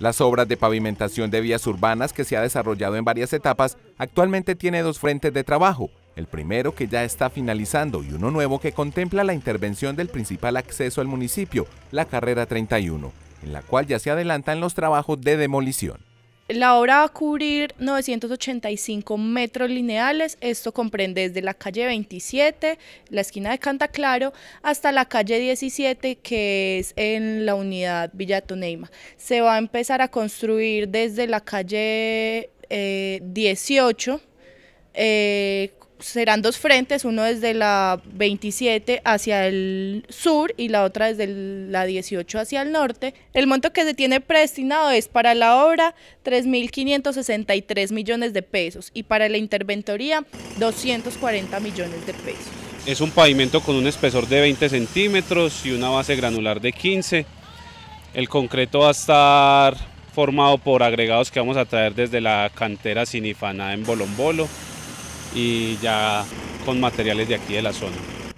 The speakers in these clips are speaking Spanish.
Las obras de pavimentación de vías urbanas que se ha desarrollado en varias etapas actualmente tiene dos frentes de trabajo, el primero que ya está finalizando y uno nuevo que contempla la intervención del principal acceso al municipio, la carrera 31, en la cual ya se adelantan los trabajos de demolición. La obra va a cubrir 985 metros lineales. Esto comprende desde la calle 27, la esquina de Cantaclaro, hasta la calle 17, que es en la unidad Villa Toneima. Se va a empezar a construir desde la calle 18. Eh, serán dos frentes, uno desde la 27 hacia el sur y la otra desde la 18 hacia el norte. El monto que se tiene predestinado es para la obra 3.563 millones de pesos y para la interventoría 240 millones de pesos. Es un pavimento con un espesor de 20 centímetros y una base granular de 15. El concreto va a estar formado por agregados que vamos a traer desde la cantera Sinifana en Bolombolo y ya con materiales de aquí de la zona.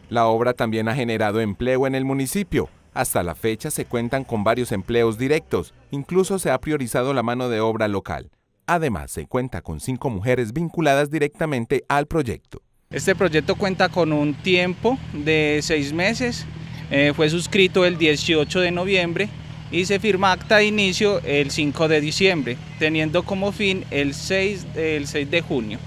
La obra también ha generado empleo en el municipio. Hasta la fecha se cuentan con varios empleos directos, incluso se ha priorizado la mano de obra local. Además, se cuenta con cinco mujeres vinculadas directamente al proyecto. Este proyecto cuenta con un tiempo de seis meses, eh, fue suscrito el 18 de noviembre y se firma acta de inicio el 5 de diciembre, teniendo como fin el 6 de junio.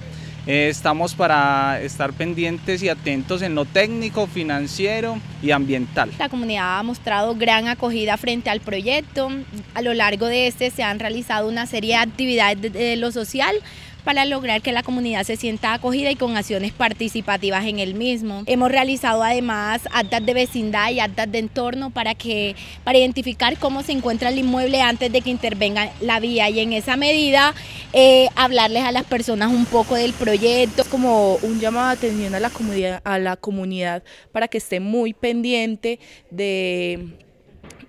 Eh, estamos para estar pendientes y atentos en lo técnico, financiero y ambiental. La comunidad ha mostrado gran acogida frente al proyecto. A lo largo de este se han realizado una serie de actividades de lo social para lograr que la comunidad se sienta acogida y con acciones participativas en el mismo. Hemos realizado además actas de vecindad y actas de entorno para, que, para identificar cómo se encuentra el inmueble antes de que intervenga la vía y en esa medida eh, hablarles a las personas un poco del proyecto. Como un llamado de atención a la comunidad, a la comunidad para que esté muy pendiente de,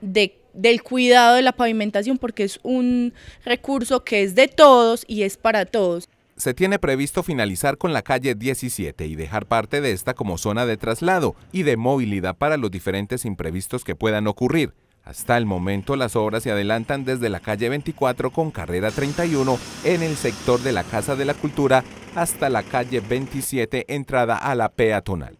de del cuidado de la pavimentación porque es un recurso que es de todos y es para todos. Se tiene previsto finalizar con la calle 17 y dejar parte de esta como zona de traslado y de movilidad para los diferentes imprevistos que puedan ocurrir. Hasta el momento las obras se adelantan desde la calle 24 con carrera 31 en el sector de la Casa de la Cultura hasta la calle 27 entrada a la peatonal.